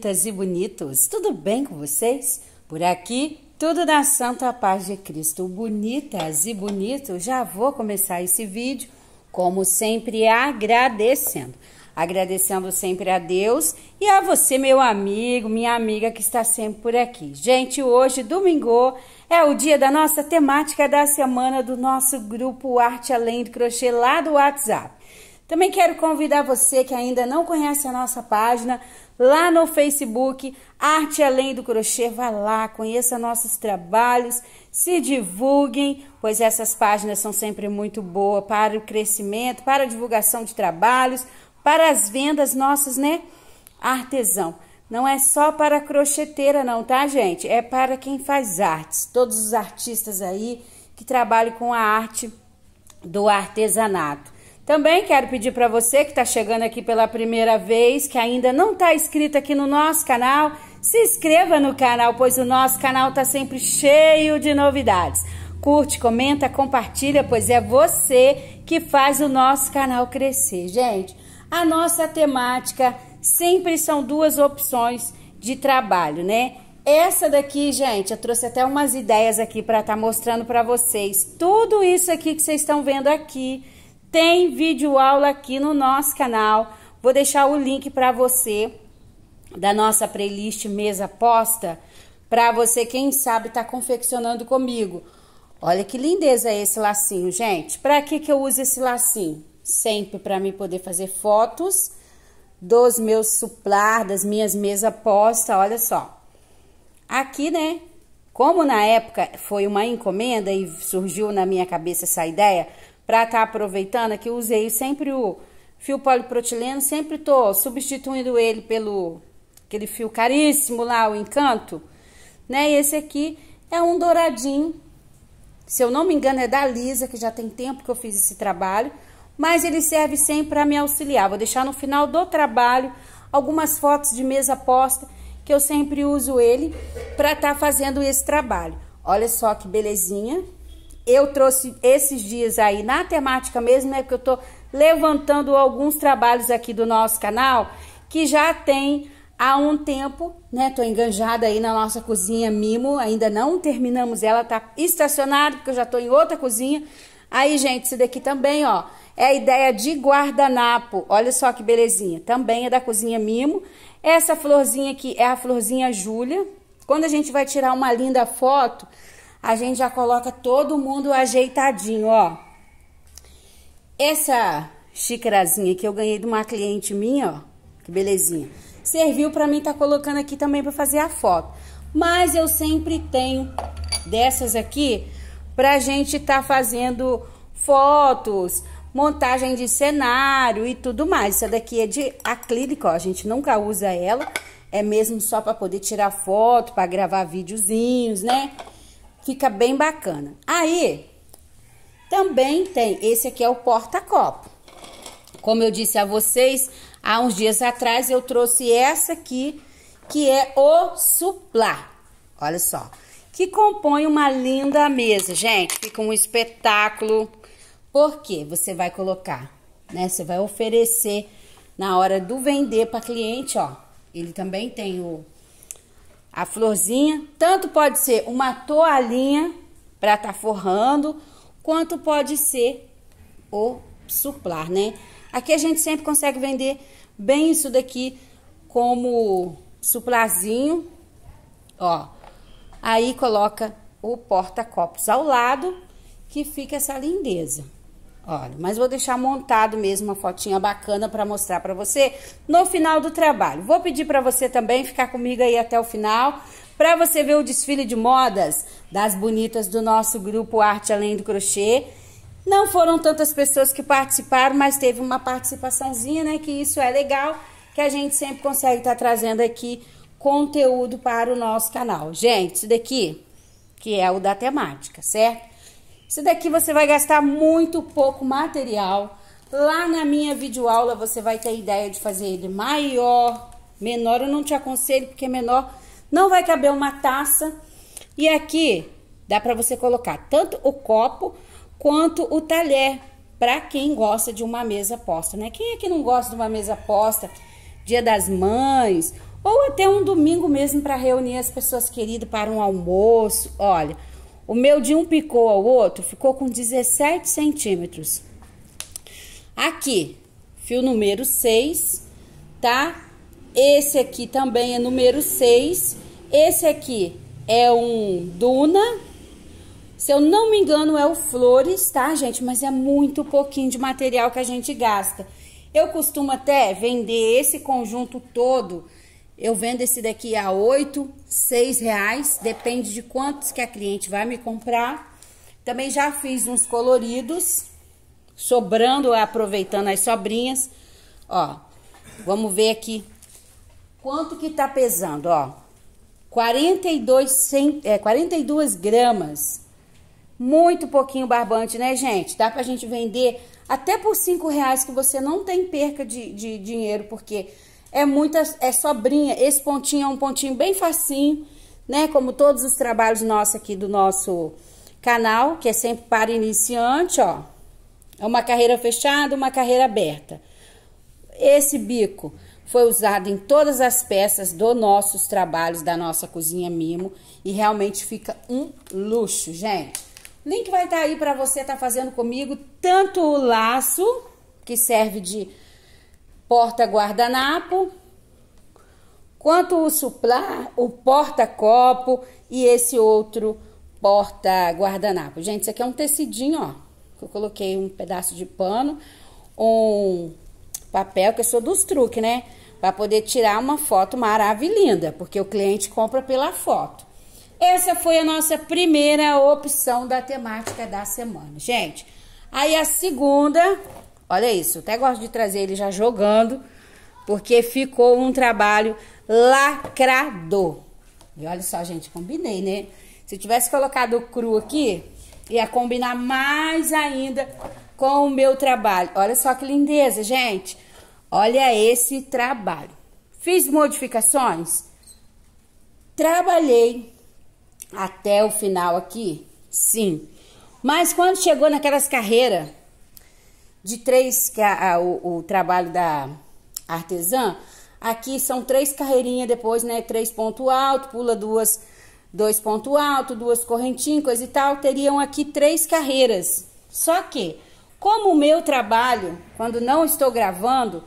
bonitas e bonitos, tudo bem com vocês? Por aqui, tudo na santa paz de Cristo. Bonitas e bonitos, já vou começar esse vídeo, como sempre, agradecendo. Agradecendo sempre a Deus e a você, meu amigo, minha amiga que está sempre por aqui. Gente, hoje, domingo, é o dia da nossa temática da semana do nosso grupo Arte Além do Crochê lá do WhatsApp. Também quero convidar você que ainda não conhece a nossa página lá no Facebook Arte Além do Crochê. Vá lá, conheça nossos trabalhos, se divulguem, pois essas páginas são sempre muito boas para o crescimento, para a divulgação de trabalhos, para as vendas nossas, né? Artesão. Não é só para crocheteira, não, tá, gente? É para quem faz artes. Todos os artistas aí que trabalham com a arte do artesanato. Também quero pedir para você que está chegando aqui pela primeira vez, que ainda não está inscrito aqui no nosso canal, se inscreva no canal, pois o nosso canal está sempre cheio de novidades. Curte, comenta, compartilha, pois é você que faz o nosso canal crescer. Gente, a nossa temática sempre são duas opções de trabalho, né? Essa daqui, gente, eu trouxe até umas ideias aqui para estar tá mostrando para vocês. Tudo isso aqui que vocês estão vendo aqui tem vídeo aula aqui no nosso canal. Vou deixar o link para você da nossa playlist Mesa Posta para você, quem sabe, tá confeccionando comigo. Olha que lindeza esse lacinho, gente. Para que que eu uso esse lacinho? Sempre para mim poder fazer fotos dos meus suplar, das minhas mesas posta, olha só. Aqui, né? Como na época foi uma encomenda e surgiu na minha cabeça essa ideia, para estar tá aproveitando, é que eu usei sempre o fio poliprotileno, sempre tô substituindo ele pelo aquele fio caríssimo lá, o encanto, né? E esse aqui é um douradinho, se eu não me engano é da Lisa, que já tem tempo que eu fiz esse trabalho, mas ele serve sempre para me auxiliar. Vou deixar no final do trabalho algumas fotos de mesa posta, que eu sempre uso ele para estar tá fazendo esse trabalho. Olha só que belezinha eu trouxe esses dias aí na temática mesmo, né? Porque eu tô levantando alguns trabalhos aqui do nosso canal que já tem há um tempo, né? Tô enganjada aí na nossa cozinha Mimo, ainda não terminamos ela, tá estacionada porque eu já tô em outra cozinha. Aí, gente, esse daqui também, ó, é a ideia de guardanapo. Olha só que belezinha. Também é da cozinha Mimo. Essa florzinha aqui é a florzinha Júlia. Quando a gente vai tirar uma linda foto, a gente já coloca todo mundo ajeitadinho, ó. Essa xícarazinha que eu ganhei de uma cliente minha, ó, que belezinha. Serviu para mim estar tá colocando aqui também para fazer a foto. Mas eu sempre tenho dessas aqui pra gente estar tá fazendo fotos, montagem de cenário e tudo mais. Essa daqui é de acrílico, ó, a gente nunca usa ela. É mesmo só para poder tirar foto, para gravar videozinhos, né? Fica bem bacana. Aí, também tem, esse aqui é o porta-copo. Como eu disse a vocês, há uns dias atrás eu trouxe essa aqui, que é o suplá. Olha só, que compõe uma linda mesa, gente. Fica um espetáculo. Porque você vai colocar, né? Você vai oferecer na hora do vender para cliente, ó. Ele também tem o a florzinha tanto pode ser uma toalhinha para estar tá forrando, quanto pode ser o suplar, né? Aqui a gente sempre consegue vender bem isso daqui como suplazinho, ó. Aí coloca o porta-copos ao lado, que fica essa lindeza. Olha, mas vou deixar montado mesmo uma fotinha bacana para mostrar para você no final do trabalho. Vou pedir para você também ficar comigo aí até o final para você ver o desfile de modas das bonitas do nosso grupo Arte Além do Crochê. Não foram tantas pessoas que participaram, mas teve uma participaçãozinha, né? Que isso é legal, que a gente sempre consegue estar tá trazendo aqui conteúdo para o nosso canal. Gente, isso daqui que é o da temática, certo? Isso daqui você vai gastar muito pouco material. Lá na minha videoaula você vai ter ideia de fazer ele maior, menor. Eu não te aconselho porque é menor não vai caber uma taça. E aqui dá para você colocar tanto o copo quanto o talher para quem gosta de uma mesa posta, né? Quem é que não gosta de uma mesa posta? Dia das Mães ou até um domingo mesmo para reunir as pessoas queridas para um almoço. Olha, o meu de um picou ao outro ficou com 17 centímetros. Aqui, fio número 6, tá? Esse aqui também é número 6. Esse aqui é um Duna. Se eu não me engano, é o Flores, tá, gente? Mas é muito pouquinho de material que a gente gasta. Eu costumo até vender esse conjunto todo eu vendo esse daqui a oito, seis reais, depende de quantos que a cliente vai me comprar. Também já fiz uns coloridos, sobrando, aproveitando as sobrinhas. Ó, vamos ver aqui quanto que tá pesando, ó. 42, 100, é, 42 gramas. Muito pouquinho barbante, né, gente? Dá pra gente vender até por 5 reais que você não tem perca de, de dinheiro, porque é muita, é sobrinha. Esse pontinho é um pontinho bem facinho, né? Como todos os trabalhos nossos aqui do nosso canal, que é sempre para iniciante, ó. É uma carreira fechada, uma carreira aberta. Esse bico foi usado em todas as peças dos nossos trabalhos, da nossa cozinha Mimo. E realmente fica um luxo, gente. Link vai estar tá aí para você estar tá fazendo comigo tanto o laço, que serve de porta-guardanapo, quanto o suplar, o porta-copo e esse outro porta-guardanapo. Gente, isso aqui é um tecidinho, ó. Que eu coloquei um pedaço de pano, um papel, que eu sou dos truques, né? Para poder tirar uma foto maravilhosa, porque o cliente compra pela foto. Essa foi a nossa primeira opção da temática da semana, gente. Aí a segunda Olha isso, até gosto de trazer ele já jogando, porque ficou um trabalho lacrador. E olha só, gente, combinei, né? Se tivesse colocado cru aqui, ia combinar mais ainda com o meu trabalho. Olha só que lindeza, gente. Olha esse trabalho. Fiz modificações? Trabalhei até o final aqui? Sim. Mas quando chegou naquelas carreiras de três, que é a, a, o, o, trabalho da artesã, aqui são três carreirinhas depois, né? Três ponto alto, pula duas, dois ponto alto, duas correntinhas, coisa e tal. Teriam aqui três carreiras. Só que, como o meu trabalho, quando não estou gravando,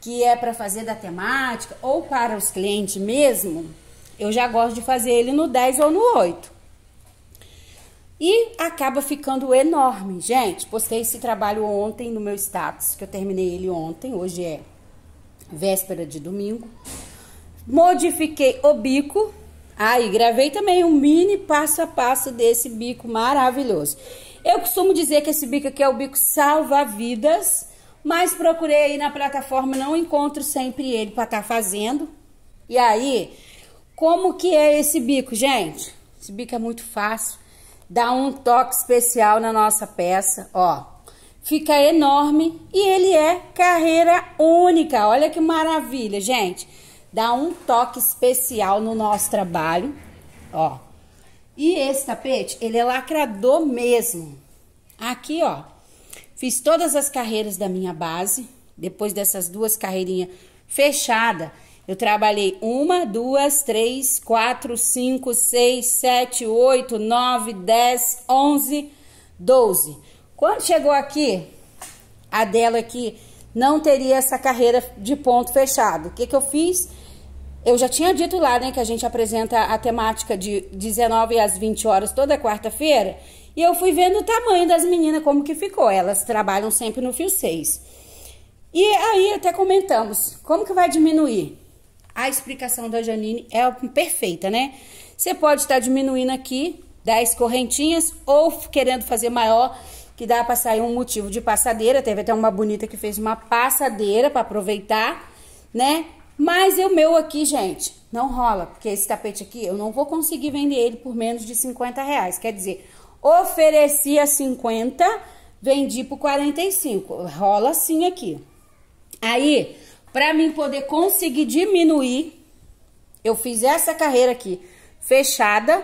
que é para fazer da temática ou para os clientes mesmo, eu já gosto de fazer ele no 10 ou no 8. E acaba ficando enorme. Gente, postei esse trabalho ontem no meu status, que eu terminei ele ontem, hoje é véspera de domingo. Modifiquei o bico. Aí, ah, gravei também um mini passo a passo desse bico maravilhoso. Eu costumo dizer que esse bico aqui é o bico salva-vidas, mas procurei aí na plataforma, não encontro sempre ele para estar tá fazendo. E aí, como que é esse bico, gente? Esse bico é muito fácil dá um toque especial na nossa peça, ó. Fica enorme e ele é carreira única. Olha que maravilha, gente. Dá um toque especial no nosso trabalho, ó. E esse tapete, ele é lacrador mesmo. Aqui, ó. Fiz todas as carreiras da minha base, depois dessas duas carreirinhas fechada. Eu trabalhei uma, duas, três, quatro, cinco, seis, sete, oito, nove, dez, onze, doze. Quando chegou aqui, a dela aqui não teria essa carreira de ponto fechado. O que, que eu fiz? Eu já tinha dito lá, né, que a gente apresenta a temática de 19 às 20 horas toda quarta-feira. E eu fui vendo o tamanho das meninas, como que ficou. Elas trabalham sempre no fio 6. E aí até comentamos, como que vai diminuir? a explicação da Janine é perfeita, né? Você pode estar diminuindo aqui 10 correntinhas ou querendo fazer maior, que dá para sair um motivo de passadeira. Teve até uma bonita que fez uma passadeira para aproveitar, né? Mas o meu aqui, gente, não rola, porque esse tapete aqui eu não vou conseguir vender ele por menos de 50 reais. Quer dizer, oferecia 50, vendi por 45. Rola assim aqui. Aí, para mim poder conseguir diminuir, eu fiz essa carreira aqui fechada,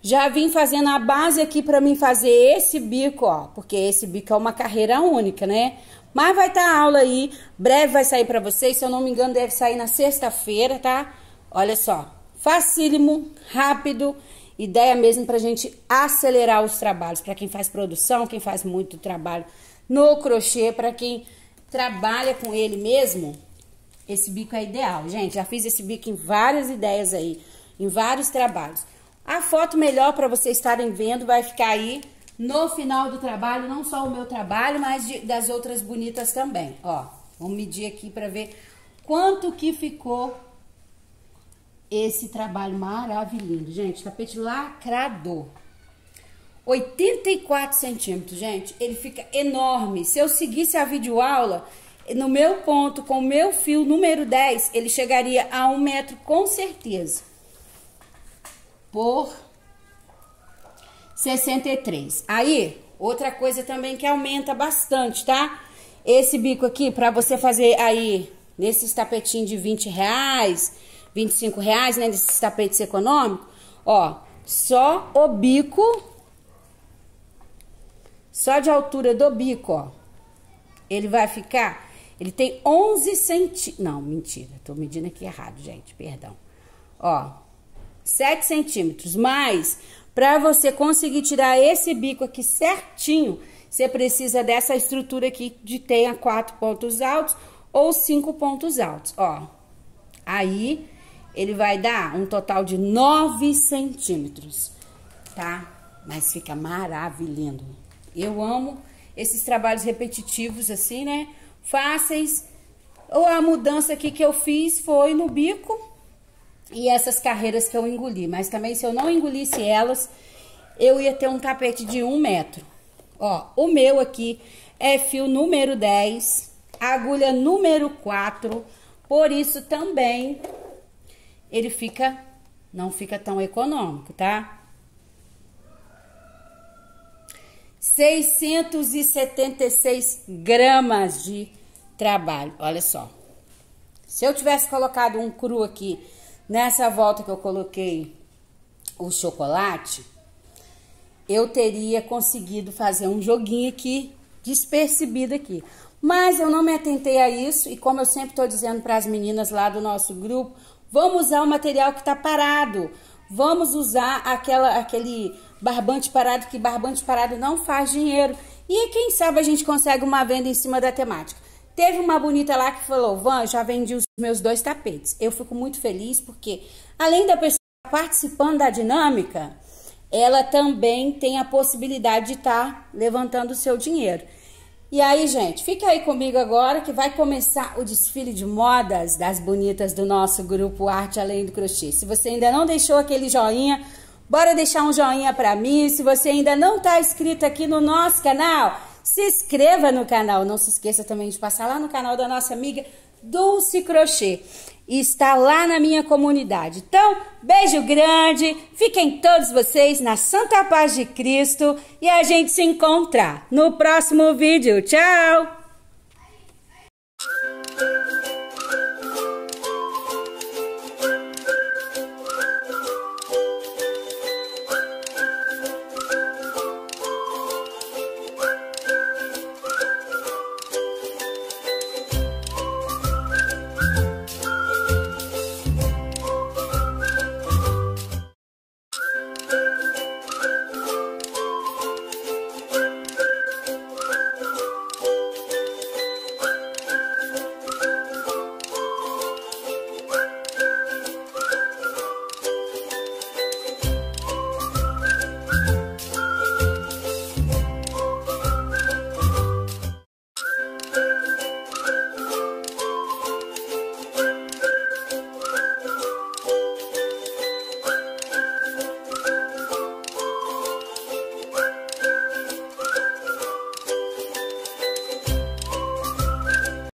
já vim fazendo a base aqui para mim fazer esse bico, ó, porque esse bico é uma carreira única, né? Mas vai estar tá aula aí, breve vai sair para vocês, se eu não me engano deve sair na sexta-feira, tá? Olha só, facílimo, rápido, ideia mesmo pra gente acelerar os trabalhos, para quem faz produção, quem faz muito trabalho no crochê, para quem trabalha com ele mesmo, esse bico é ideal, gente. Já fiz esse bico em várias ideias aí, em vários trabalhos. A foto melhor para vocês estarem vendo vai ficar aí no final do trabalho, não só o meu trabalho, mas de, das outras bonitas também. Ó, vamos medir aqui para ver quanto que ficou esse trabalho maravilhoso. Gente, tapete lacrador. 84 centímetros, gente. Ele fica enorme. Se eu seguisse a videoaula, no meu ponto, com o meu fio número 10, ele chegaria a um metro com certeza. Por 63. Aí, outra coisa também que aumenta bastante, tá? Esse bico aqui, pra você fazer aí, nesses tapetinhos de 20 reais, 25 reais, né? Nesses tapetes econômicos, ó, só o bico, só de altura do bico, ó, ele vai ficar ele tem 11 centímetros. Não, mentira. Tô medindo aqui errado, gente. Perdão. Ó, 7 centímetros. Mas, para você conseguir tirar esse bico aqui certinho, você precisa dessa estrutura aqui de tenha quatro pontos altos ou cinco pontos altos. Ó, aí ele vai dar um total de 9 centímetros, tá? Mas fica maravilhoso. Eu amo esses trabalhos repetitivos assim, né? fáceis. Ou a mudança aqui que eu fiz foi no bico e essas carreiras que eu engoli. Mas também se eu não engolisse elas, eu ia ter um tapete de um metro. Ó, o meu aqui é fio número 10, agulha número 4, por isso também ele fica, não fica tão econômico, tá? 676 gramas de trabalho. Olha só. Se eu tivesse colocado um cru aqui, nessa volta que eu coloquei o chocolate, eu teria conseguido fazer um joguinho aqui, despercebido aqui. Mas eu não me atentei a isso e como eu sempre estou dizendo para as meninas lá do nosso grupo, vamos usar o material que está parado. Vamos usar aquela, aquele Barbante parado, que barbante parado não faz dinheiro. E quem sabe a gente consegue uma venda em cima da temática. Teve uma bonita lá que falou: Van, já vendi os meus dois tapetes. Eu fico muito feliz porque, além da pessoa participando da dinâmica, ela também tem a possibilidade de estar tá levantando o seu dinheiro. E aí, gente, fica aí comigo agora que vai começar o desfile de modas das bonitas do nosso grupo Arte Além do Crochê. Se você ainda não deixou aquele joinha, Bora deixar um joinha para mim. Se você ainda não está inscrito aqui no nosso canal, se inscreva no canal. Não se esqueça também de passar lá no canal da nossa amiga Dulce Crochê. Está lá na minha comunidade. Então, beijo grande. Fiquem todos vocês na santa paz de Cristo e a gente se encontra no próximo vídeo. Tchau!